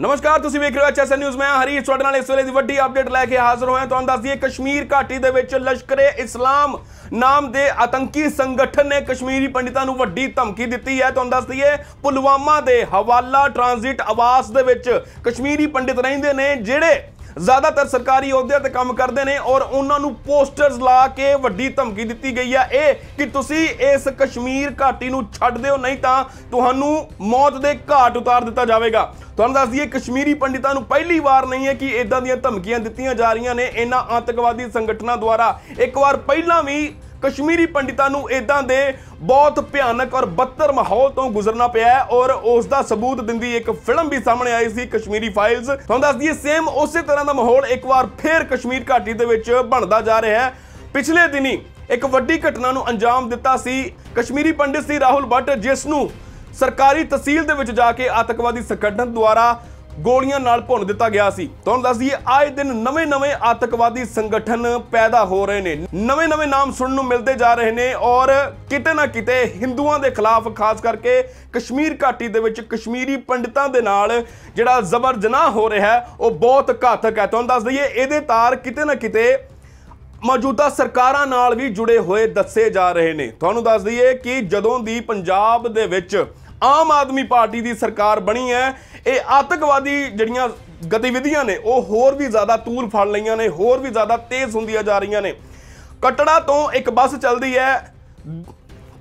ਨਮਸਕਾਰ ਤੁਸੀਂ ਵੇਖ ਰਹੇ ਹੋ ਐਚਐਸਐਨ ਨਿਊਜ਼ ਮੈਂ ਹਰੀਸ਼ ਤੁਹਾਡੇ ਨਾਲ ਇਸ ਵੇਲੇ ਦੀ ਵੱਡੀ ਅਪਡੇਟ ਲੈ ਕੇ ਹਾਜ਼ਰ ਹੋਇਆ ਤੁਹਾਨੂੰ ਦੱਸ ਦਈਏ ਕਸ਼ਮੀਰ ਘਾਟੀ ਦੇ ਵਿੱਚ ਲਸ਼ਕਰੇ ਇਸਲਾਮ ਨਾਮ ਦੇ ਆਤੰਕੀ ਸੰਗਠਨ ਨੇ ਕਸ਼ਮੀਰੀ ਪੰਡਿਤਾਂ ਨੂੰ ਵੱਡੀ ਧਮਕੀ ਦਿੱਤੀ ਹੈ ਤੁਹਾਨੂੰ ਦੱਸ ਦਈਏ ਪੁਲਵਾਮਾ ਦੇ ਹਵਾਲਾ ਟ੍ਰਾਂਜ਼ਿਟ ਆਵਾਸ ਦੇ ਵਿੱਚ ਕਸ਼ਮੀਰੀ ਪੰਡਿਤ ਰਹਿੰਦੇ ਨੇ ਜਿਹੜੇ ਜ਼ਿਆਦਾਤਰ ਸਰਕਾਰੀ ਅਹੁਦਿਆਂ ਤੇ ਕੰਮ ਕਰਦੇ ਨੇ ਔਰ ਉਹਨਾਂ ਨੂੰ ਪੋਸਟਰਸ ਲਾ ਕੇ ਵੱਡੀ ਧਮਕੀ ਦਿੱਤੀ ਗਈ ਹੈ ਇਹ ਕਿ ਤੁਸੀਂ ਇਸ ਕਸ਼ਮੀਰ ਘਾਟੀ ਨੂੰ ਛੱਡ ਦਿਓ ਨਹੀਂ ਤਾਂ ਤੁਹਾਨੂੰ ਮੌਤ ਦੇ ਘਾਟ ਉਤਾਰ ਦਿੱਤਾ ਜਾਵੇਗਾ ਤੁਹਾਨੂੰ ਦੱਸ ਦਈਏ ਕਸ਼ਮੀਰੀ ਪੰਡਿਤਾਂ ਨੂੰ ਪਹਿਲੀ ਵਾਰ ਨਹੀਂ ਹੈ ਕਿ ਇਦਾਂ ਦੀਆਂ ਧਮਕੀਆਂ ਦਿੱਤੀਆਂ ਜਾ ਰਹੀਆਂ ਨੇ ਇਹਨਾਂ ਆਤੰਕਵਾਦੀ ਸੰਗਠਨਾਂ ਦੁਆਰਾ ਇੱਕ ਵਾਰ ਪਹਿਲਾਂ ਵੀ ਕਸ਼ਮੀਰੀ ਪੰਡਿਤਾਂ ਨੂੰ ਇਦਾਂ ਦੇ ਬਹੁਤ ਭਿਆਨਕ ਔਰ ਬੱਤਰ ਮਾਹੌਲ ਤੋਂ ਗੁਜ਼ਰਨਾ ਪਿਆ ਹੈ ਔਰ ਉਸ ਦਾ ਸਬੂਤ ਦਿੰਦੀ ਇੱਕ ਫਿਲਮ ਵੀ ਸਾਹਮਣੇ ਆਈ ਸੀ ਕਸ਼ਮੀਰੀ ਫਾਈਲਸ ਤੁਹਾਨੂੰ ਦੱਸ ਦਈਏ ਸੇਮ ਉਸੇ ਤਰ੍ਹਾਂ ਦਾ ਮਾਹੌਲ ਇੱਕ ਵਾਰ ਫੇਰ ਕਸ਼ਮੀਰ ਘਾਟੀ ਦੇ ਵਿੱਚ ਬਣਦਾ ਜਾ ਰਿਹਾ ਹੈ ਪਿਛਲੇ ਦਿਨੀ ਇੱਕ ਵੱਡੀ ਘਟਨਾ ਨੂੰ ਅੰਜਾਮ ਦਿੱਤਾ ਸੀ ਕਸ਼ਮੀਰੀ ਪੰਡਿਤ ਸੀ ਰਾਹੁਲ ਭੱਟ ਜਿਸ ਨੂੰ ਸਰਕਾਰੀ ਤਹਿਸੀਲ ਦੇ ਵਿੱਚ ਜਾ ਕੇ ਆਤੰਕਵਾਦੀ ਸੰਗਠਨ ਦੁਆਰਾ ਗੋਲੀਆਂ ਨਾਲ ਭੁੰਨ ਦਿੱਤਾ ਗਿਆ ਸੀ ਤੁਹਾਨੂੰ ਦੱਸ ਦਈਏ ਆਏ ਦਿਨ ਨਵੇਂ-ਨਵੇਂ ਆਤੰਕਵਾਦੀ ਸੰਗਠਨ ਪੈਦਾ ਹੋ ਰਹੇ ਨੇ ਨਵੇਂ-ਨਵੇਂ ਨਾਮ ਸੁਣਨ ਨੂੰ ਮਿਲਦੇ ਜਾ ਰਹੇ ਨੇ ਔਰ ਕਿਤੇ ਨਾ ਕਿਤੇ ਹਿੰਦੂਆਂ ਦੇ ਖਿਲਾਫ ਖਾਸ ਕਰਕੇ ਕਸ਼ਮੀਰ ਘਾਟੀ ਦੇ ਵਿੱਚ ਕਸ਼ਮੀਰੀ ਪੰਡਤਾਂ ਦੇ ਨਾਲ ਜਿਹੜਾ ਜ਼ਬਰ ਜਨਾਹ ਹੋ ਰਿਹਾ ਉਹ ਬਹੁਤ ਘਾਤਕ ਹੈ ਤੁਹਾਨੂੰ ਦੱਸ ਦਈਏ ਇਹਦੇ ਤਾਰ ਕਿਤੇ ਨਾ ਕਿਤੇ ਮੌਜੂਦਾ ਸਰਕਾਰਾਂ ਨਾਲ ਵੀ ਜੁੜੇ ਹੋਏ ਦੱਸੇ ਜਾ ਰਹੇ ਨੇ ਤੁਹਾਨੂੰ ਦੱਸ ਦਈਏ ਕਿ ਜਦੋਂ ਦੀ ਪੰਜਾਬ ਦੇ ਵਿੱਚ ਆਮ ਆਦਮੀ ਪਾਰਟੀ ਦੀ ਸਰਕਾਰ ਬਣੀ ਹੈ ਇਹ ਆਤੰਕਵਾਦੀ ਜਿਹੜੀਆਂ ਗਤੀਵਿਧੀਆਂ ਨੇ ਉਹ ਹੋਰ ਵੀ ਜ਼ਿਆਦਾ ਤੂਲ ਫੜ ਲਈਆਂ ਨੇ ਹੋਰ ਵੀ ਜ਼ਿਆਦਾ ਤੇਜ਼ ਹੁੰਦੀਆਂ ਜਾ ਰਹੀਆਂ ਨੇ ਕਟੜਾ ਤੋਂ ਇੱਕ ਬੱਸ ਚੱਲਦੀ ਹੈ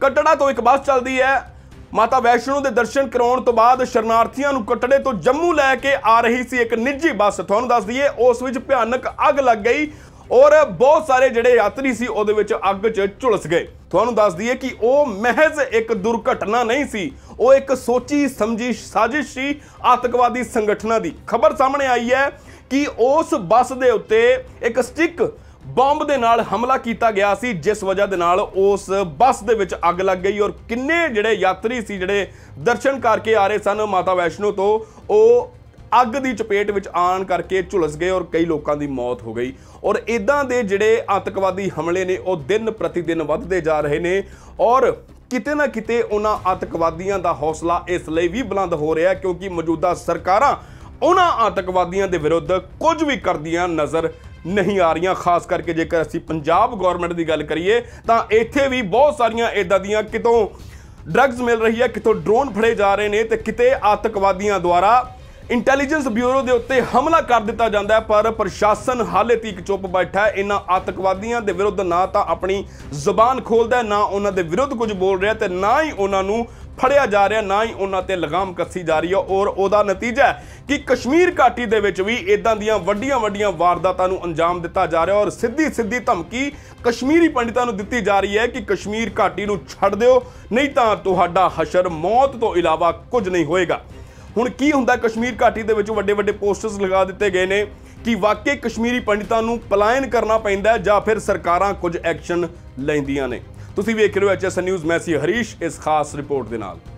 ਕਟੜਾ ਤੋਂ ਇੱਕ ਬੱਸ ਚੱਲਦੀ ਹੈ ਮਾਤਾ ਵੈਸ਼ਨੂ ਦੇ ਦਰਸ਼ਨ ਕਰਾਉਣ ਤੋਂ ਬਾਅਦ ਸ਼ਰਨਾਰਥੀਆਂ ਨੂੰ ਕਟੜੇ ਤੋਂ ਜੰਮੂ ਲੈ ਕੇ ਆ ਰਹੀ ਸੀ ਇੱਕ ਨਿੱਜੀ ਬੱਸ ਤੁਹਾਨੂੰ ਦੱਸ ਦਈਏ ਉਸ ਵਿੱਚ ਭਿਆਨਕ ਅੱਗ ਲੱਗ ਗਈ ਔਰ ਬਹੁਤ ਸਾਰੇ ਜਿਹੜੇ ਯਾਤਰੀ ਸੀ ਉਹਦੇ ਵਿੱਚ ਅੱਗ 'ਚ ਝੁਲਸ ਗਏ ਤੁਹਾਨੂੰ ਦੱਸ ਦਈਏ ਕਿ ਉਹ ਮਹਿਜ਼ ਇੱਕ ਦੁਰਘਟਨਾ ਨਹੀਂ ਸੀ ਉਹ ਇੱਕ ਸੋਚੀ ਸਮਝੀ ਸਾਜ਼ਿਸ਼ ਸੀ ਆਤੰਕਵਾਦੀ ਸੰਗਠਨਾਂ ਦੀ ਖਬਰ ਸਾਹਮਣੇ ਆਈ ਹੈ ਕਿ ਉਸ ਬੱਸ ਦੇ ਉੱਤੇ ਇੱਕ ਸਟਿਕ ਬੰਬ ਦੇ ਨਾਲ ਹਮਲਾ ਕੀਤਾ ਗਿਆ ਸੀ ਜਿਸ ਵਜ੍ਹਾ ਦੇ ਨਾਲ ਉਸ ਬੱਸ ਦੇ ਵਿੱਚ ਅੱਗ ਲੱਗ ਗਈ ਔਰ ਕਿੰਨੇ ਜਿਹੜੇ ਯਾਤਰੀ ਸੀ ਜਿਹੜੇ ਦਰਸ਼ਨ ਕਰਕੇ ਆ ਰਹੇ ਸਨ ਮਾਤਾ ਵੈਸ਼ਨੋ ਤੋਂ ਉਹ ਅੱਗ ਦੀ ਚਪੇਟ ਵਿੱਚ ਆਣ ਕਰਕੇ ਝੁਲਸ ਗਏ ਔਰ ਕਈ ਲੋਕਾਂ ਦੀ ਮੌਤ ਹੋ ਗਈ ਔਰ ਇਦਾਂ ਦੇ ਜਿਹੜੇ ਆਤੰਕਵਾਦੀ ਹਮਲੇ ਨੇ ਉਹ ਦਿਨ ਪ੍ਰਤੀ ਦਿਨ ਵੱਧਦੇ ਜਾ ਰਹੇ ਨੇ ਔਰ ਕਿਤੇ ਨਾ ਕਿਤੇ ਉਹਨਾਂ ਆਤੰਕਵਾਦੀਆਂ ਦਾ ਹੌਸਲਾ ਇਸ ਲਈ ਵੀ ਬੁਲੰਦ ਹੋ ਰਿਹਾ ਕਿਉਂਕਿ ਮੌਜੂਦਾ ਸਰਕਾਰਾਂ ਉਹਨਾਂ ਆਤੰਕਵਾਦੀਆਂ ਦੇ ਵਿਰੁੱਧ ਕੁਝ ਵੀ ਕਰਦੀਆਂ ਨਜ਼ਰ ਨਹੀਂ ਆ ਰਹੀਆਂ ਖਾਸ ਕਰਕੇ ਜੇਕਰ ਅਸੀਂ ਪੰਜਾਬ ਗਵਰਨਮੈਂਟ ਦੀ ਗੱਲ ਕਰੀਏ ਤਾਂ ਇੱਥੇ ਵੀ ਬਹੁਤ ਸਾਰੀਆਂ ਇਦਾਂ ਦੀਆਂ ਕਿਤੋਂ ਡਰੱਗਸ ਮਿਲ ਰਹੀ ਹੈ ਕਿਤੋਂ ਡਰੋਨ ਫੜੇ ਜਾ ਰਹੇ ਨੇ ਤੇ ਕਿਤੇ ਆਤੰਕਵਾਦੀਆਂ ਦੁਆਰਾ ਇੰਟੈਲੀਜੈਂਸ ਬਿਊਰੋ ਦੇ ਉੱਤੇ ਹਮਲਾ ਕਰ ਦਿੱਤਾ ਜਾਂਦਾ ਹੈ ਪਰ ਪ੍ਰਸ਼ਾਸਨ ਹਾਲੇ ਤੱਕ ਚੁੱਪ ਬੈਠਾ ਹੈ ਇਹਨਾਂ ਆਤੰਕਵਾਦੀਆਂ ਦੇ ਵਿਰੁੱਧ ਨਾ ਤਾਂ ਆਪਣੀ ਜ਼ੁਬਾਨ ਖੋਲਦਾ ਨਾ ਉਹਨਾਂ ਦੇ ਵਿਰੁੱਧ ਕੁਝ ਬੋਲ ਰਿਹਾ ਤੇ ਨਾ ਹੀ ਉਹਨਾਂ ਨੂੰ ਫੜਿਆ ਜਾ ਰਿਹਾ ਨਾ ਹੀ ਉਹਨਾਂ ਤੇ ਲਗਾਮ ਕੱਸੀ ਜਾ ਰਹੀ ਹੈ ਔਰ ਉਹਦਾ ਨਤੀਜਾ ਹੈ ਕਿ ਕਸ਼ਮੀਰ ਘਾਟੀ ਦੇ ਵਿੱਚ ਵੀ ਇਦਾਂ ਦੀਆਂ ਵੱਡੀਆਂ-ਵੱਡੀਆਂ ਵਾਰਦਾਤਾਂ ਨੂੰ ਅੰਜਾਮ ਦਿੱਤਾ ਜਾ ਰਿਹਾ ਔਰ ਸਿੱਧੀ-ਸਿੱਧੀ ਧਮਕੀ ਕਸ਼ਮੀਰੀ ਪੰਡਤਾਂ ਨੂੰ ਦਿੱਤੀ ਜਾ ਰਹੀ ਹੈ ਕਿ ਕਸ਼ਮੀਰ ਘਾਟੀ ਨੂੰ ਛੱਡ ਦਿਓ ਨਹੀਂ ਤਾਂ ਤੁਹਾਡਾ ਹਸ਼ਰ ਮੌਤ ਤੋਂ ਇਲਾਵਾ ਕੁਝ ਨਹੀਂ ਹੋਏਗਾ ਹੁਣ ਕੀ ਹੁੰਦਾ ਕਸ਼ਮੀਰ ਘਾਟੀ ਦੇ ਵਿੱਚ ਵੱਡੇ ਵੱਡੇ ਪੋਸਟਰਸ ਲਗਾ ਦਿੱਤੇ ਗਏ ਨੇ ਕਿ ਵਾਕਈ ਕਸ਼ਮੀਰੀ ਪੰਡਿਤਾਂ ਨੂੰ ਪਲਾਇਨ ਕਰਨਾ ਪੈਂਦਾ ਜਾਂ ਫਿਰ ਸਰਕਾਰਾਂ ਕੁਝ ਐਕਸ਼ਨ ਲੈਂਦੀਆਂ ਨੇ ਤੁਸੀਂ ਵੇਖ ਰਹੇ ਹੋ ਐਚਐਸਐਨ ਨਿਊਜ਼ ਮੈਂ ਸੀ ਹਰੀਸ਼ ਇਸ ਖਾਸ ਰਿਪੋਰਟ ਦੇ ਨਾਲ